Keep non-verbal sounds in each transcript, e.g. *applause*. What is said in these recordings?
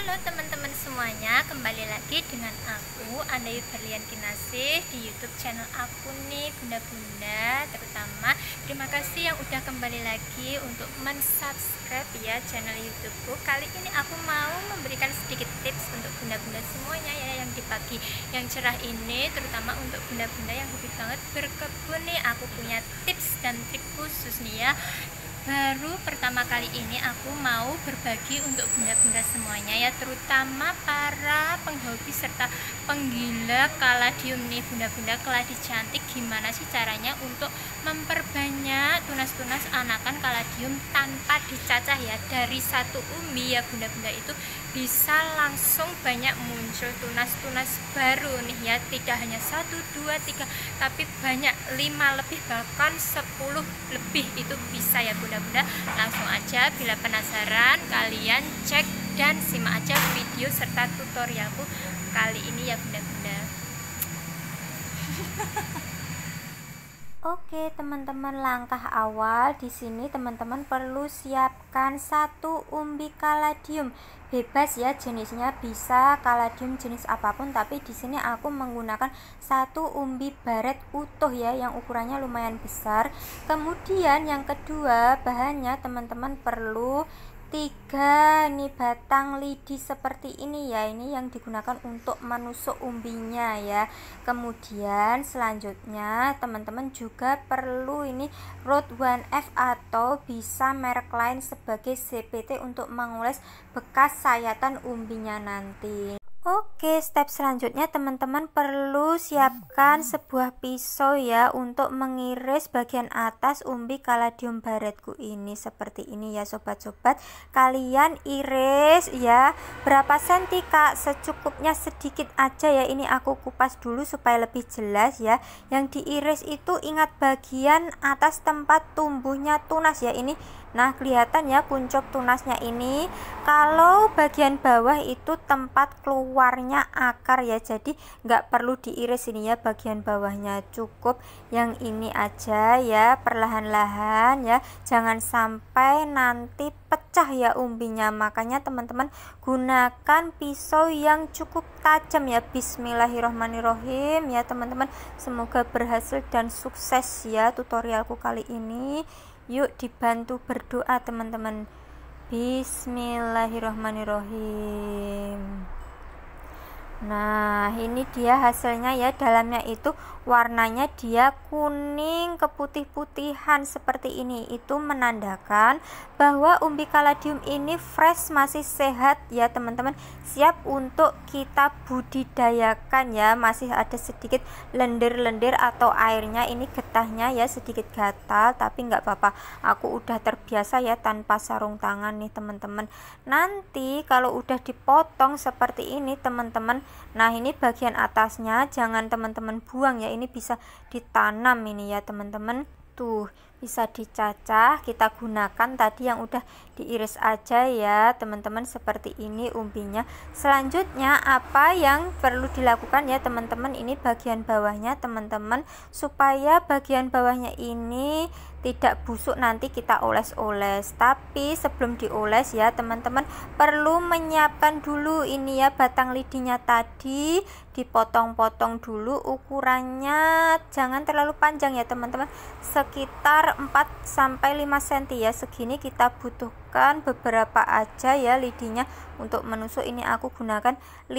Halo teman-teman semuanya, kembali lagi dengan aku Andayu Berlian Kinasih di YouTube channel aku nih Bunda-bunda terutama terima kasih yang udah kembali lagi untuk mensubscribe ya channel YouTubeku. Kali ini aku mau memberikan sedikit tips untuk bunda-bunda semuanya ya yang di pagi yang cerah ini terutama untuk bunda-bunda yang hobi banget berkebun nih aku punya tips dan trik khusus nih ya Baru pertama kali ini aku mau berbagi untuk bunda-bunda semuanya ya terutama para penghobi serta penggila kaladium nih bunda-bunda keladi cantik gimana sih caranya untuk memperbanyak tunas-tunas anakan kaladium tanpa dicacah ya dari satu umbi ya bunda-bunda itu bisa langsung banyak muncul tunas-tunas baru nih ya tidak hanya satu dua tiga tapi banyak lima lebih bahkan sepuluh lebih itu bisa ya bunda bunda-bunda langsung aja bila penasaran kalian cek dan simak aja video serta tutorialku kali ini ya bunda-bunda *laughs* Oke, teman-teman, langkah awal di sini teman-teman perlu siapkan satu umbi kaladium. Bebas ya jenisnya, bisa kaladium jenis apapun, tapi di sini aku menggunakan satu umbi baret utuh ya yang ukurannya lumayan besar. Kemudian yang kedua, bahannya teman-teman perlu tiga ini batang lidi seperti ini ya ini yang digunakan untuk menusuk umbinya ya kemudian selanjutnya teman-teman juga perlu ini root 1F atau bisa merek lain sebagai CPT untuk mengoles bekas sayatan umbinya nanti Oke, step selanjutnya teman-teman perlu siapkan sebuah pisau ya untuk mengiris bagian atas umbi kaladium baretku ini seperti ini ya sobat-sobat. Kalian iris ya berapa senti Kak? Secukupnya sedikit aja ya. Ini aku kupas dulu supaya lebih jelas ya. Yang diiris itu ingat bagian atas tempat tumbuhnya tunas ya. Ini Nah, kelihatan ya kuncup tunasnya ini. Kalau bagian bawah itu tempat keluarnya akar ya, jadi nggak perlu diiris ini ya bagian bawahnya. Cukup yang ini aja ya, perlahan-lahan ya. Jangan sampai nanti pecah ya umbinya. Makanya teman-teman gunakan pisau yang cukup tajam ya. Bismillahirrohmanirrohim ya teman-teman. Semoga berhasil dan sukses ya tutorialku kali ini. Yuk dibantu berdoa teman-teman. Bismillahirrahmanirrahim. Nah, ini dia hasilnya ya. Dalamnya itu warnanya dia kuning keputih-putihan seperti ini. Itu menandakan bahwa umbi kaladium ini fresh masih sehat ya, teman-teman. Siap untuk kita budidayakan ya. Masih ada sedikit lendir-lendir atau airnya ini getahnya ya sedikit gatal, tapi nggak apa-apa. Aku udah terbiasa ya tanpa sarung tangan nih, teman-teman. Nanti kalau udah dipotong seperti ini, teman-teman Nah ini bagian atasnya jangan teman-teman buang ya ini bisa ditanam ini ya teman-teman tuh bisa dicacah kita gunakan tadi yang udah diiris aja ya teman-teman seperti ini umbinya selanjutnya apa yang perlu dilakukan ya teman-teman ini bagian bawahnya teman-teman supaya bagian bawahnya ini tidak busuk nanti kita oles-oles tapi sebelum dioles ya teman-teman perlu menyiapkan dulu ini ya batang lidinya tadi dipotong-potong dulu ukurannya jangan terlalu panjang ya teman-teman sekitar 4 sampai 5 cm ya segini kita butuhkan beberapa aja ya lidinya untuk menusuk ini aku gunakan 5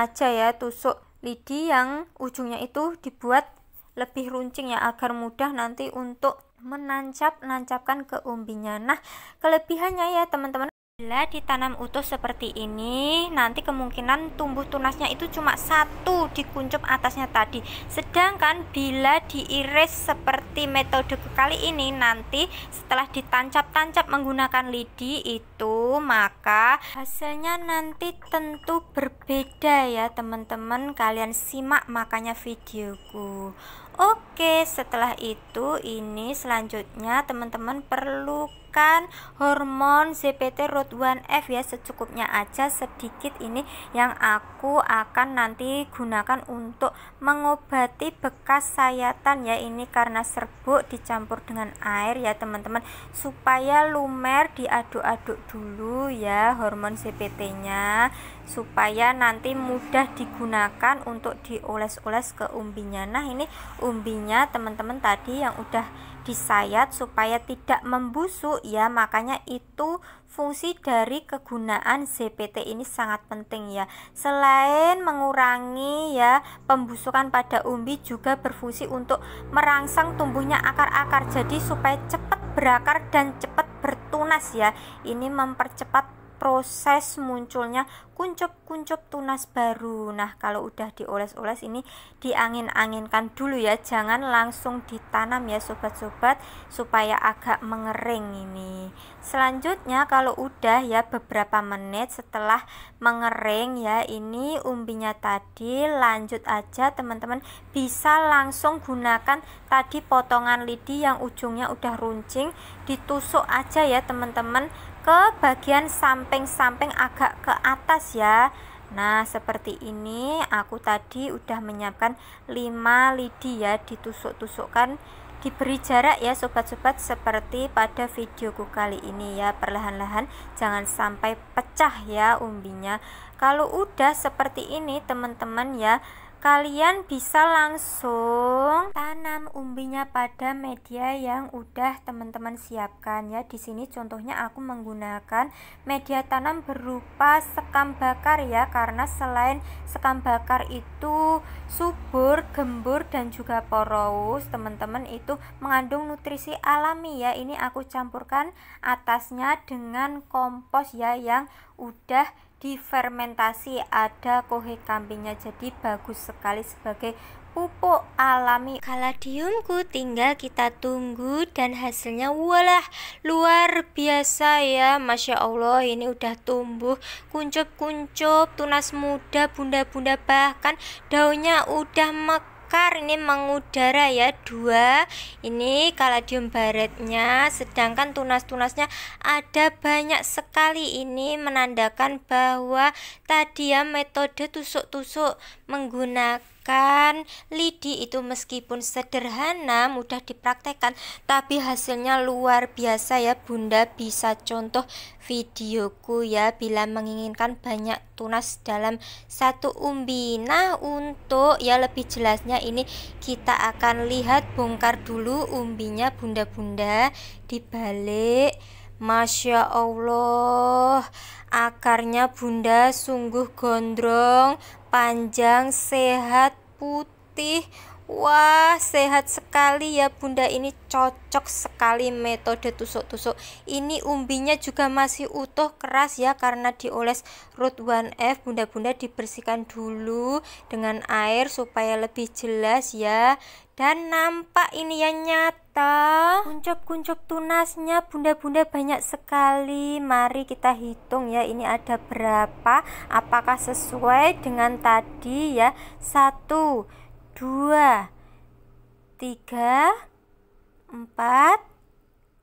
aja ya tusuk lidi yang ujungnya itu dibuat lebih runcing ya agar mudah nanti untuk menancap-nancapkan ke umbinya. Nah, kelebihannya ya teman-teman Bila ditanam utuh seperti ini, nanti kemungkinan tumbuh tunasnya itu cuma satu di kuncup atasnya tadi. Sedangkan bila diiris seperti metode kali ini, nanti setelah ditancap-tancap menggunakan lidi itu, maka hasilnya nanti tentu berbeda ya teman-teman. Kalian simak makanya videoku. Oke, setelah itu ini selanjutnya teman-teman perlu makan hormon CPT ROT1F ya secukupnya aja sedikit ini yang aku akan nanti gunakan untuk mengobati bekas sayatan ya ini karena serbuk dicampur dengan air ya teman-teman supaya lumer diaduk-aduk dulu ya hormon CPT-nya supaya nanti mudah digunakan untuk dioles-oles ke umbinya nah ini umbinya teman-teman tadi yang udah disayat supaya tidak membusuk ya makanya itu fungsi dari kegunaan ZPT ini sangat penting ya selain mengurangi ya pembusukan pada umbi juga berfungsi untuk merangsang tumbuhnya akar-akar jadi supaya cepat berakar dan cepat bertunas ya ini mempercepat proses munculnya kuncup-kuncup tunas baru. Nah, kalau udah dioles-oles ini diangin-anginkan dulu ya, jangan langsung ditanam ya sobat-sobat supaya agak mengering ini. Selanjutnya kalau udah ya beberapa menit setelah mengering ya, ini umbinya tadi lanjut aja teman-teman bisa langsung gunakan tadi potongan lidi yang ujungnya udah runcing ditusuk aja ya teman-teman ke bagian samping-samping agak ke atas ya Nah seperti ini aku tadi udah menyiapkan 5 lidi ya ditusuk-tusukkan diberi jarak ya sobat-sobat seperti pada videoku kali ini ya perlahan-lahan jangan sampai pecah ya umbinya kalau udah seperti ini teman-teman ya kalian bisa langsung tanam umbinya pada media yang udah teman-teman siapkan ya di sini contohnya aku menggunakan media tanam berupa sekam bakar ya karena selain sekam bakar itu subur gembur dan juga porous teman-teman itu mengandung nutrisi alami ya ini aku campurkan atasnya dengan kompos ya yang udah difermentasi ada kohe kambingnya jadi bagus sekali sebagai pupuk alami kaladiumku tinggal kita tunggu dan hasilnya walah luar biasa ya Masya Allah ini udah tumbuh kuncup-kuncup tunas muda bunda-bunda bahkan daunnya udah mek akar ini mengudara ya dua ini kaladium baretnya sedangkan tunas-tunasnya ada banyak sekali ini menandakan bahwa tadi ya metode tusuk-tusuk menggunakan kan, lidi itu meskipun sederhana mudah dipraktekkan tapi hasilnya luar biasa ya bunda bisa contoh videoku ya bila menginginkan banyak tunas dalam satu umbi nah untuk ya lebih jelasnya ini kita akan lihat bongkar dulu umbinya bunda-bunda dibalik Masya Allah akarnya bunda sungguh gondrong panjang sehat putih. Wah, sehat sekali ya Bunda. Ini cocok sekali metode tusuk-tusuk. Ini umbinya juga masih utuh keras ya karena dioles root 1F. Bunda-bunda dibersihkan dulu dengan air supaya lebih jelas ya. Dan nampak ini ya nyata kita Kuncup-kuncup tunasnya bunda-bunda banyak sekali Mari kita hitung ya ini ada berapa Apakah sesuai dengan tadi ya Satu Dua Tiga Empat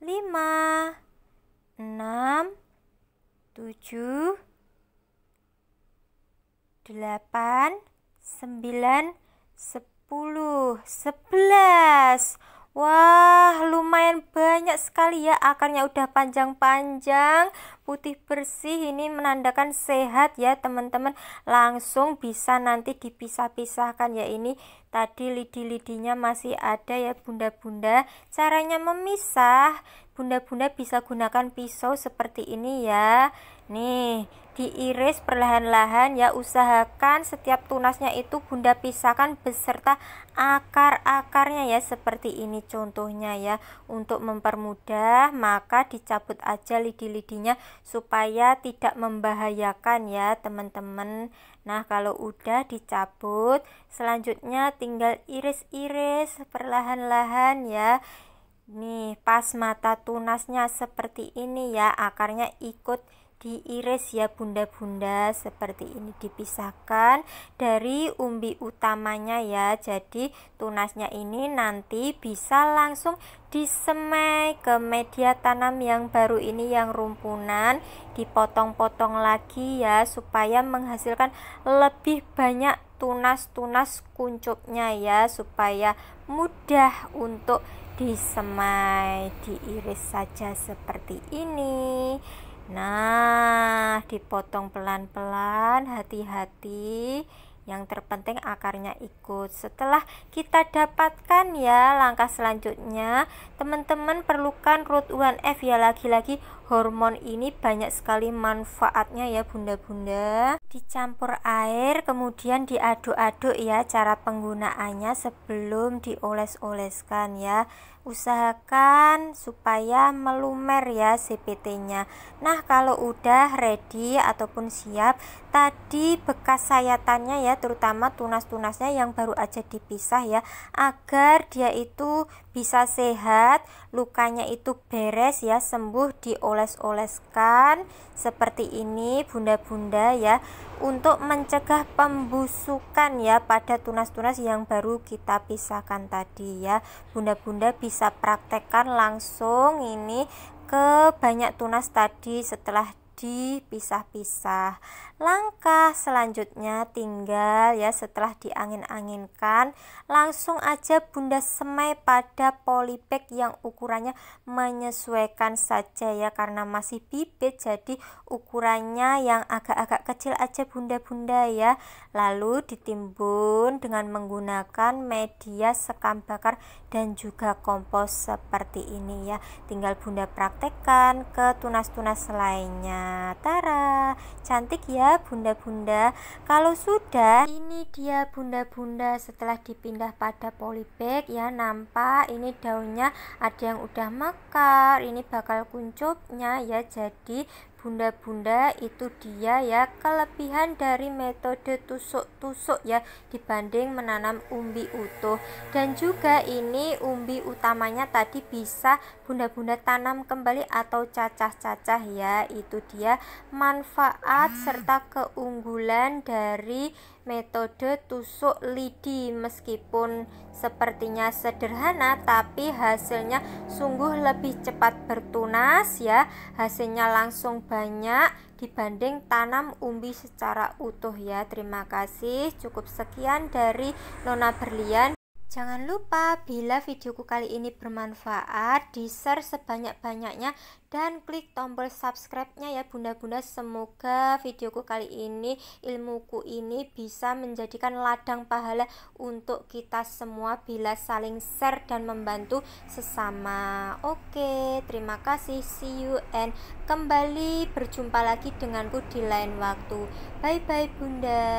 Lima Enam Tujuh Delapan Sembilan Sepuluh Sebelas Wah, lumayan banyak sekali ya. Akarnya udah panjang-panjang, putih bersih. Ini menandakan sehat ya, teman-teman. Langsung bisa nanti dipisah-pisahkan ya. Ini tadi lidi-lidinya masih ada ya, bunda-bunda. Caranya memisah, bunda-bunda bisa gunakan pisau seperti ini ya. Nih, diiris perlahan-lahan ya, usahakan setiap tunasnya itu Bunda pisahkan beserta akar-akarnya ya seperti ini contohnya ya. Untuk mempermudah, maka dicabut aja lidi-lidinya supaya tidak membahayakan ya, teman-teman. Nah, kalau udah dicabut, selanjutnya tinggal iris-iris perlahan-lahan ya. Nih, pas mata tunasnya seperti ini ya, akarnya ikut diiris ya bunda-bunda seperti ini dipisahkan dari umbi utamanya ya jadi tunasnya ini nanti bisa langsung disemai ke media tanam yang baru ini yang rumpunan dipotong-potong lagi ya supaya menghasilkan lebih banyak tunas-tunas kuncupnya ya supaya mudah untuk disemai diiris saja seperti ini Nah, dipotong pelan-pelan, hati-hati. Yang terpenting akarnya ikut. Setelah kita dapatkan ya langkah selanjutnya, teman-teman perlukan root 1F ya lagi-lagi hormon ini banyak sekali manfaatnya ya bunda-bunda dicampur air kemudian diaduk-aduk ya cara penggunaannya sebelum dioles-oleskan ya usahakan supaya melumer ya CPT nya nah kalau udah ready ataupun siap tadi bekas sayatannya ya terutama tunas-tunasnya yang baru aja dipisah ya agar dia itu bisa sehat lukanya itu beres ya sembuh dioles dioles-oleskan seperti ini bunda-bunda ya untuk mencegah pembusukan ya pada tunas-tunas yang baru kita pisahkan tadi ya bunda-bunda bisa praktekkan langsung ini ke banyak tunas tadi setelah dipisah-pisah. Langkah selanjutnya tinggal ya setelah diangin-anginkan, langsung aja bunda semai pada polybag yang ukurannya menyesuaikan saja ya karena masih bibit jadi ukurannya yang agak-agak kecil aja bunda-bunda ya. Lalu ditimbun dengan menggunakan media sekam bakar dan juga kompos seperti ini ya. Tinggal bunda praktekkan ke tunas-tunas lainnya. Tara, cantik ya bunda-bunda. Kalau sudah, ini dia bunda-bunda setelah dipindah pada polybag ya nampak ini daunnya ada yang udah mekar, ini bakal kuncupnya ya. Jadi bunda-bunda itu dia ya kelebihan dari metode tusuk-tusuk ya dibanding menanam umbi utuh dan juga ini umbi utamanya tadi bisa bunda-bunda tanam kembali atau cacah-cacah ya itu dia manfaat serta keunggulan dari metode tusuk lidi meskipun sepertinya sederhana tapi hasilnya sungguh lebih cepat bertunas ya hasilnya langsung banyak dibanding tanam umbi secara utuh ya terima kasih cukup sekian dari Nona Berlian Jangan lupa bila videoku kali ini bermanfaat, di-share sebanyak-banyaknya dan klik tombol subscribe-nya ya bunda-bunda. Semoga videoku kali ini, ilmuku ini bisa menjadikan ladang pahala untuk kita semua bila saling share dan membantu sesama. Oke, terima kasih. See you and kembali berjumpa lagi denganku di lain waktu. Bye bye bunda.